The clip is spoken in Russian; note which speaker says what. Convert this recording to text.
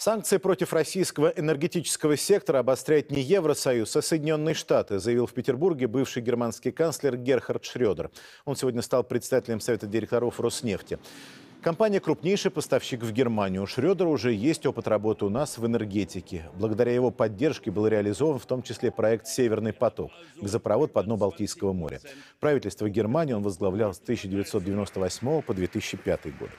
Speaker 1: Санкции против российского энергетического сектора обостряет не Евросоюз, а Соединенные Штаты, заявил в Петербурге бывший германский канцлер Герхард Шредер. Он сегодня стал председателем Совета директоров Роснефти. Компания – крупнейший поставщик в Германию. У Шредера уже есть опыт работы у нас в энергетике. Благодаря его поддержке был реализован в том числе проект «Северный поток» – газопровод по дну Балтийского моря. Правительство Германии он возглавлял с 1998 по 2005 годы.